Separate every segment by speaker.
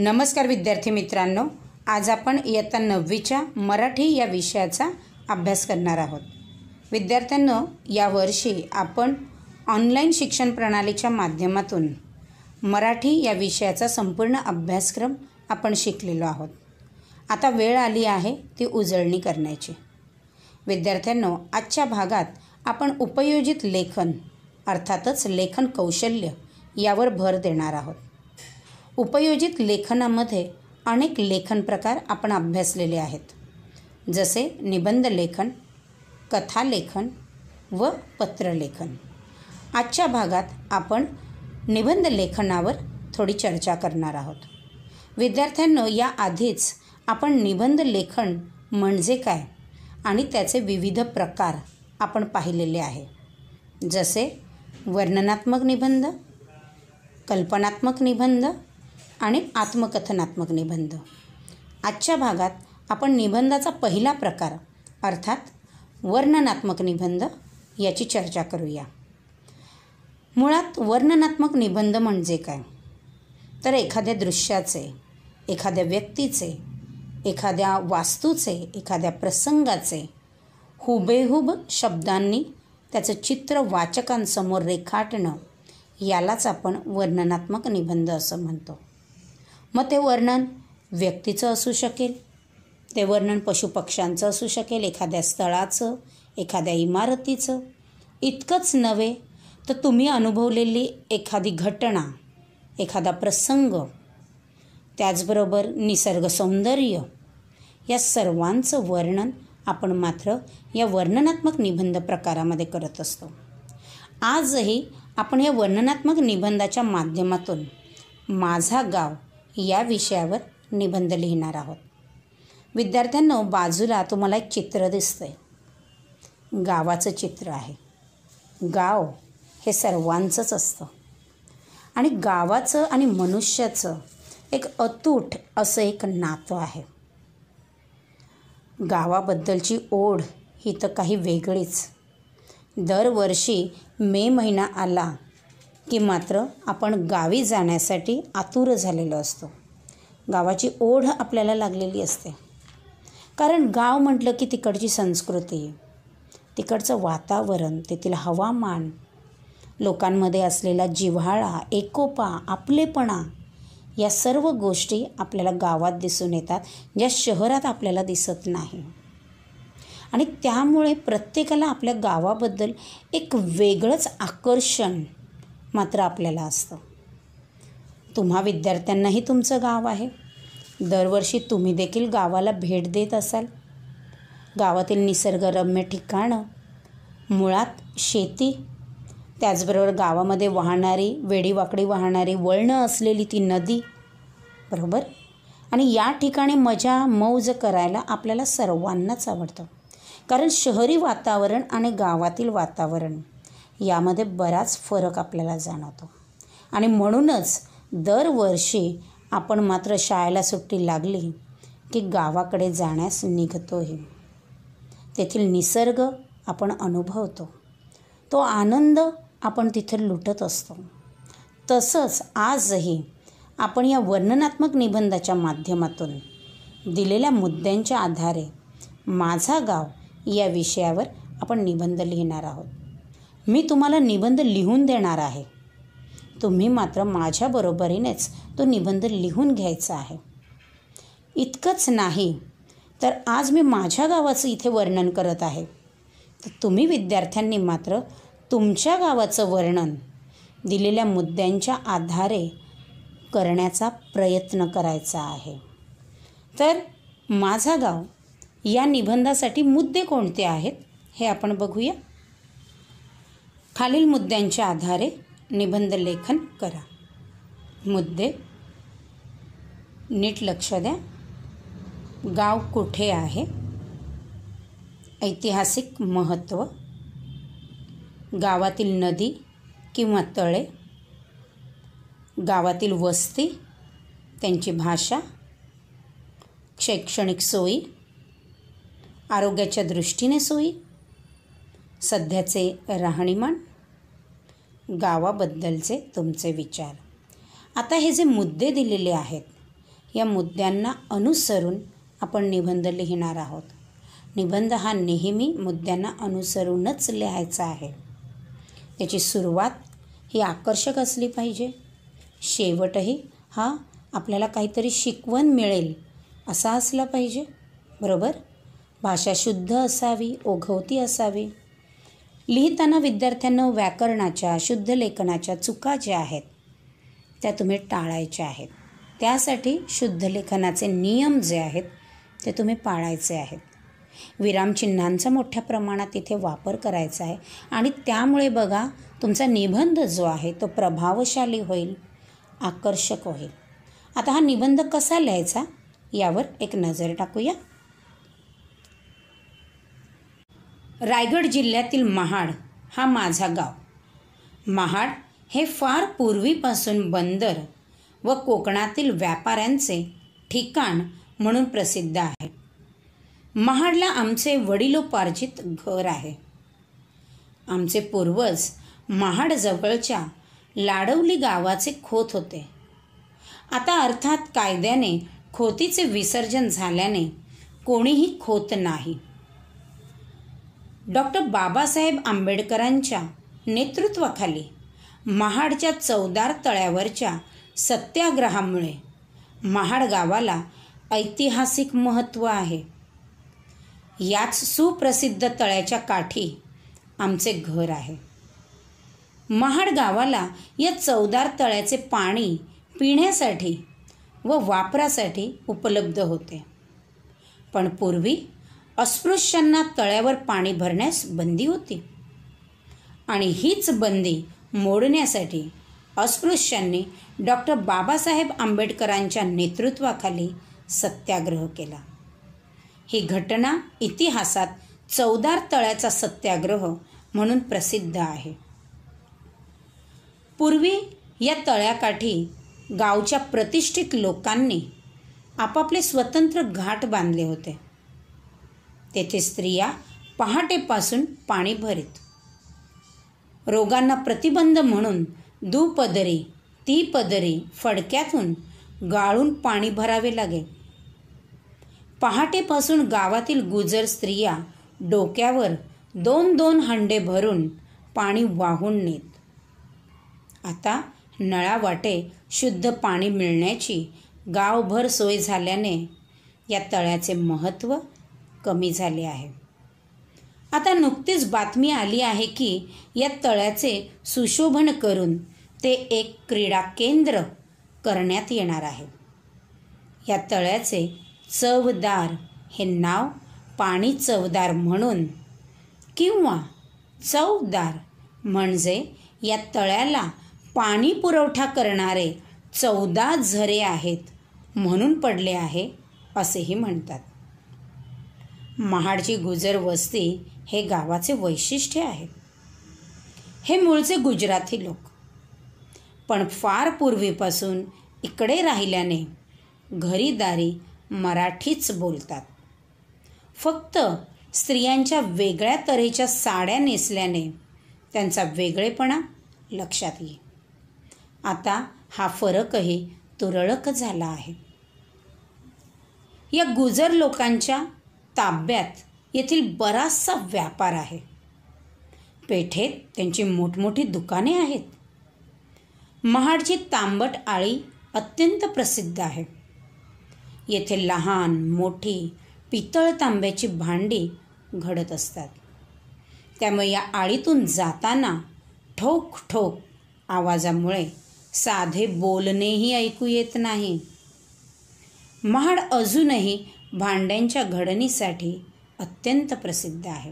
Speaker 1: नमस्कार विद्यार्थी मित्रांनो आज आपण इयत्ता नववीच्या मराठी या विषयाचा अभ्यास करणार आहोत विद्यार्थ्यांनो यावर्षी आपण ऑनलाईन शिक्षण प्रणालीच्या माध्यमातून मराठी या विषयाचा संपूर्ण अभ्यासक्रम आपण शिकलेलो आहोत आता वेळ आली आहे ती उजळणी करण्याची विद्यार्थ्यांनो आजच्या भागात आपण उपयोजित लेखन अर्थातच लेखन कौशल्य यावर भर देणार आहोत उपयोजित लेखनामध्ये अनेक लेखन प्रकार आपण अभ्यासलेले आहेत जसे निबंध लेखन कथालेखन व पत्रलेखन आजच्या भागात आपण निबंध लेखनावर थोडी चर्चा करणार आहोत विद्यार्थ्यांनो या आधीच आपण निबंध लेखन म्हणजे काय आणि त्याचे विविध प्रकार आपण पाहिलेले आहे जसे वर्णनात्मक निबंध कल्पनात्मक निबंध आणि आत्मकथनात्मक निबंध आजच्या भागात आपण निबंधाचा पहिला प्रकार अर्थात वर्णनात्मक निबंध याची चर्चा करूया मुळात वर्णनात्मक निबंध म्हणजे काय तर एखाद्या दृश्याचे एखाद्या व्यक्तीचे एखाद्या वास्तूचे एखाद्या प्रसंगाचे हुबेहूब शब्दांनी त्याचं चित्र वाचकांसमोर रेखाटणं यालाच आपण वर्णनात्मक निबंध असं म्हणतो मग ते वर्णन व्यक्तीचं असू शकेल ते वर्णन पशुपक्ष्यांचं असू शकेल एखाद्या स्थळाचं एखाद्या इमारतीचं इतकंच नव्हे तर तुम्ही अनुभवलेली एखादी घटना एखादा प्रसंग त्याचबरोबर निसर्ग सौंदर्य या सर्वांचं वर्णन आपण मात्र या वर्णनात्मक निबंध प्रकारामध्ये करत असतो आजही आपण या वर्णनात्मक निबंधाच्या माध्यमातून माझा गाव या विषयावर निबंध लिहिणार आहोत विद्यार्थ्यांनो बाजूला तुम्हाला एक चित्र दिसतंय गावाचं चित्र आहे गाव हे सर्वांचंच असतं आणि गावाचं आणि मनुष्याचं एक अतूट असं एक नातं आहे गावाबद्दलची ओढ ही तर काही वेगळीच दरवर्षी मे महिना आला की मात्र आपण गावी जाण्यासाठी आतुर झालेलो असतो गावाची ओढ आपल्याला लागलेली असते कारण गाव म्हटलं की तिकडची संस्कृती तिकडचं वातावरण तेथील हवामान लोकांमध्ये असलेला जिव्हाळा एकोपा आपलेपणा या सर्व गोष्टी आपल्याला गावात दिसून येतात ज्या शहरात आपल्याला दिसत नाही आणि त्यामुळे प्रत्येकाला आपल्या गावाबद्दल एक वेगळंच आकर्षण मात्र आपल्याला असतं तुम्हा विद्यार्थ्यांनाही तुमचं गाव आहे दरवर्षी तुम्ही देखील गावाला भेट देत असाल गावातील निसर्गरम्य ठिकाणं मुळात शेती त्याचबरोबर गावामध्ये वाहणारी वेडीवाकडी वाहणारी वळणं असलेली ती नदी बरोबर आणि या ठिकाणी मजा मौज करायला आपल्याला सर्वांनाच आवडतं कारण शहरी वातावरण आणि गावातील वातावरण यामध्ये बराच फरक आपल्याला जाणवतो आणि म्हणूनच दरवर्षी आपण मात्र शाळेला सुट्टी लागली की गावाकडे जाण्यास निघतोही तेथील निसर्ग आपण अनुभवतो तो आनंद आपण तिथे लुटत असतो तसंच आजही आपण या वर्णनात्मक निबंधाच्या माध्यमातून दिलेल्या मुद्द्यांच्या आधारे माझा गाव या विषयावर आपण निबंध लिहिणार आहोत मी तुम्हाला निबंध लिहून देणार आहे तुम्ही मात्र माझ्या बरोबरीनेच तो निबंध लिहून घ्यायचा आहे इतकंच नाही तर आज मी माझ्या गावाचं इथे वर्णन करत आहे तर तुम्ही विद्यार्थ्यांनी मात्र तुमच्या गावाचं वर्णन दिलेल्या मुद्द्यांच्या आधारे करण्याचा प्रयत्न करायचा आहे तर माझा गाव या निबंधासाठी मुद्दे कोणते आहेत हे आपण बघूया खालील मुद्द्यांच्या आधारे निबंध लेखन करा मुद्दे नीट लक्ष द्या गाव कुठे आहे ऐतिहासिक महत्त्व गावातील नदी किंवा तळे गावातील वस्ती त्यांची भाषा शैक्षणिक सोयी आरोग्याच्या दृष्टीने सोयी सध्याचे राहणीमान गावाबद्दलचे तुमचे विचार आता हे जे मुद्दे दिलेले आहेत या मुद्द्यांना अनुसरून आपण निबंध लिहिणार आहोत निबंध हा नेहमी मुद्द्यांना अनुसरूनच लिहायचा आहे त्याची सुरुवात ही आकर्षक असली पाहिजे शेवटही हा आपल्याला काहीतरी शिकवण मिळेल असा असला पाहिजे बरोबर भाषा शुद्ध असावी ओघवती असावी लिहिताना विद्यार्थ्यांना व्याकरणाच्या शुद्धलेखनाच्या चुका ज्या आहेत त्या तुम्ही टाळायच्या आहेत त्यासाठी शुद्ध लेखनाचे नियम जे आहेत ते तुम्ही पाळायचे आहेत विरामचिन्हांचा मोठ्या प्रमाणात इथे वापर करायचा आहे आणि त्यामुळे बघा तुमचा निबंध जो आहे तो प्रभावशाली होईल आकर्षक होईल आता हा निबंध कसा लिहायचा यावर एक नजर टाकूया रायगड जिल्ह्यातील महाड हा माझा गाव महाड हे फार पूर्वीपासून बंदर व कोकणातील व्यापाऱ्यांचे ठिकाण म्हणून प्रसिद्ध आहे महाडला आमचे वडिलोपार्जित घर आहे आमचे पूर्वज महाडजवळच्या लाडवली गावाचे खोत होते आता अर्थात कायद्याने खोतीचे विसर्जन झाल्याने कोणीही खोत नाही डॉक्टर बाबासाहेब आंबेडकरांच्या नेतृत्वाखाली महाडच्या चौदार तळ्यावरच्या सत्याग्रहामुळे महाड गावाला ऐतिहासिक महत्त्व आहे याच सुप्रसिद्ध तळ्याच्या काठी आमचे घर आहे महाड गावाला या चौदार तळ्याचे पाणी पिण्यासाठी व वापरासाठी उपलब्ध होते पण पूर्वी अस्पृश्यांना तळ्यावर पाणी भरण्यास बंदी होती आणि हीच बंदी मोडण्यासाठी अस्पृश्यांनी डॉक्टर बाबासाहेब आंबेडकरांच्या नेतृत्वाखाली सत्याग्रह केला ही घटना इतिहासात चौदार तळ्याचा सत्याग्रह म्हणून प्रसिद्ध आहे पूर्वी या तळ्याकाठी गावच्या प्रतिष्ठित लोकांनी आपापले स्वतंत्र घाट बांधले होते तेथे स्त्रिया पहाटेपासून पाणी भरित रोगांना प्रतिबंध म्हणून दुपदरी ती पदरी फडक्यातून गाळून पाणी भरावे लागेल पहाटेपासून गावातील गुजर स्त्रिया डोक्यावर दोन दोन हंडे भरून पाणी वाहून नेत आता नळावाटे शुद्ध पाणी मिळण्याची गावभर सोय झाल्याने या तळ्याचे महत्त्व कमी झाले आहे आता नुकतीच बातमी आली आहे की या तळ्याचे सुशोभन करून ते एक क्रीडा केंद्र करण्यात येणार आहे या तळ्याचे चवदार हे नाव पाणी चवदार म्हणून किंवा चवदार म्हणजे या तळ्याला पाणी पुरवठा करणारे चौदा झरे आहेत म्हणून पडले आहे असेही म्हणतात महाडची गुजर वस्ती हे गावाचे वैशिष्ट्य आहे हे मूळचे गुजराती लोक पण फार पूर्वीपासून इकडे राहिल्याने घरीदारी मराठीच बोलतात फक्त स्त्रियांच्या वेगळ्या तऱ्हेच्या साड्या नेसल्याने त्यांचा वेगळेपणा लक्षात येईल आता हा फरकही तुरळक झाला आहे या गुजर लोकांच्या ताब्यात येथील बराचसा व्यापार आहे पेठेत त्यांची मोठमोठी दुकाने आहेत महाडची तांबट आळी अत्यंत प्रसिद्ध आहे येथे लहान मोठी पितळ तांब्याची भांडी घडत असतात त्यामुळे या आळीतून जाताना ठोक ठोक आवाजामुळे साधे बोलणेही ऐकू येत नाही महाड अजूनही भांड्यांच्या घडणीसाठी अत्यंत प्रसिद्ध आहे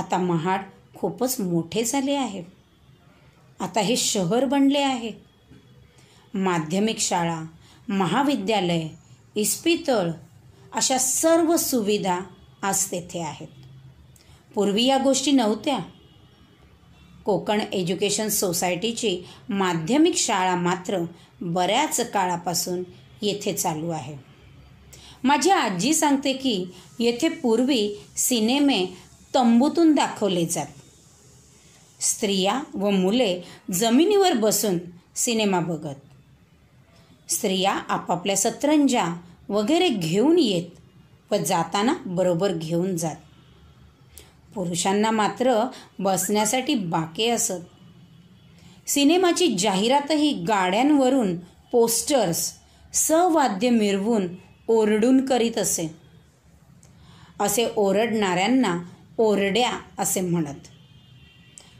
Speaker 1: आता महाड खूपच मोठे झाले आहे आता हे शहर बनले आहे माध्यमिक शाळा महाविद्यालय इस्पितळ अशा सर्व सुविधा आज तेथे आहेत पूर्वी या गोष्टी नव्हत्या कोकण एज्युकेशन सोसायटीची माध्यमिक शाळा मात्र बऱ्याच काळापासून येथे चालू आहे माझी आजी सांगते की येथे पूर्वी सिनेमे तंबूतून दाखवले जात स्त्रिया व मुले जमिनीवर बसून सिनेमा बघत स्त्रिया आपापल्या सतरंजा वगैरे घेऊन येत व जाताना बरोबर घेऊन जात पुरुषांना मात्र बसण्यासाठी बाके असत सिनेमाची जाहिरातही गाड्यांवरून पोस्टर्स सवाद्य मिरवून ओरडून करीत असे असे ओरडणाऱ्यांना ओरड्या असे म्हणत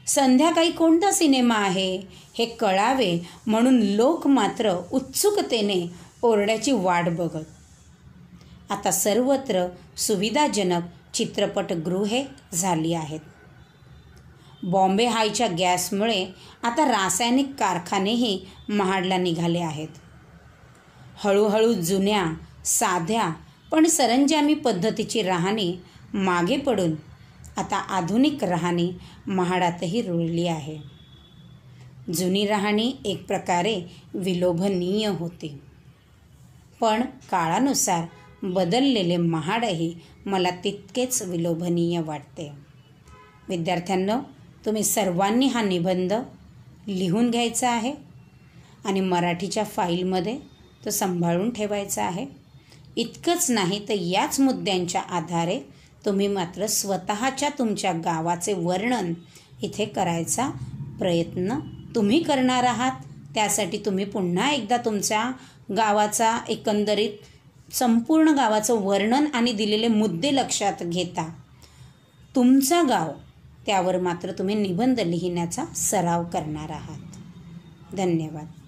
Speaker 1: संध्याकाळी कोणता सिनेमा आहे हे कळावे म्हणून लोक मात्र उत्सुकतेने ओरड्याची वाट बघत आता सर्वत्र सुविधाजनक चित्रपटगृहे झाली आहेत बॉम्बे हायच्या गॅसमुळे आता रासायनिक कारखानेही महाडला निघाले आहेत हळूहळू जुन्या साध्या पण सरंजामी पद्धतीची राहणी मागे पडून आता आधुनिक राहणी महाडातही रुळली आहे जुनी राहणी एक प्रकारे विलोभनीय होती पण काळानुसार बदललेले महाडही मला तितकेच विलोभनीय वाटते विद्यार्थ्यांना तुम्ही सर्वांनी हा निबंध लिहून घ्यायचा आहे आणि मराठीच्या फाईलमध्ये तो सांभाळून ठेवायचा आहे इतकंच नाही तर याच मुद्द्यांच्या आधारे तुम्ही मात्र स्वतःच्या तुमच्या गावाचे वर्णन इथे करायचा प्रयत्न तुम्ही करणार आहात त्यासाठी तुम्ही पुन्हा एकदा तुमच्या गावाचा एकंदरीत संपूर्ण गावाचं वर्णन आणि दिलेले मुद्दे लक्षात घेता तुमचा गाव त्यावर मात्र तुम्ही निबंध लिहिण्याचा सराव करणार आहात धन्यवाद